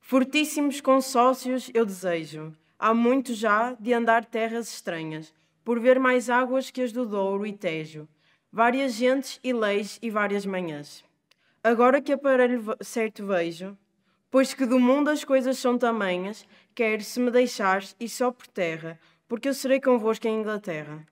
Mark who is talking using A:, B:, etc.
A: Fortíssimos consórcios eu desejo, há muito já de andar terras estranhas, por ver mais águas que as do Douro e Tejo, várias gentes e leis e várias manhãs. Agora que aparelho certo vejo, pois que do mundo as coisas são tamanhas, quer se me deixares e só por terra, porque eu serei convosco em Inglaterra.